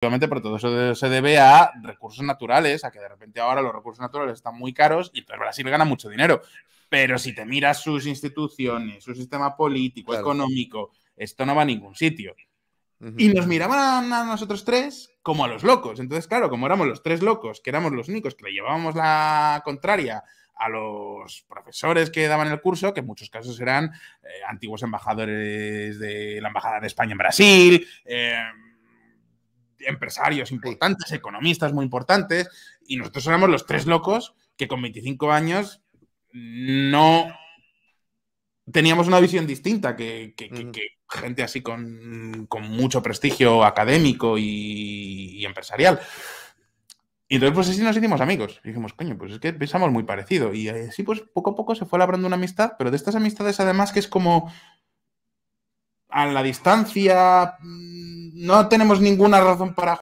pero todo eso se debe a recursos naturales, a que de repente ahora los recursos naturales están muy caros y Brasil gana mucho dinero. Pero si te miras sus instituciones, su sistema político, económico, esto no va a ningún sitio. Y nos miraban a nosotros tres como a los locos. Entonces, claro, como éramos los tres locos, que éramos los únicos que le llevábamos la contraria a los profesores que daban el curso, que en muchos casos eran eh, antiguos embajadores de la Embajada de España en Brasil, eh, empresarios importantes, economistas muy importantes, y nosotros éramos los tres locos que con 25 años no teníamos una visión distinta que, gente así con, mucho prestigio académico y, empresarial. Y entonces, pues así nos hicimos amigos. dijimos, coño, pues es que pensamos muy parecido. Y así, pues poco a poco se fue labrando una amistad, pero de estas amistades, además, que es como a la distancia, no tenemos ninguna razón para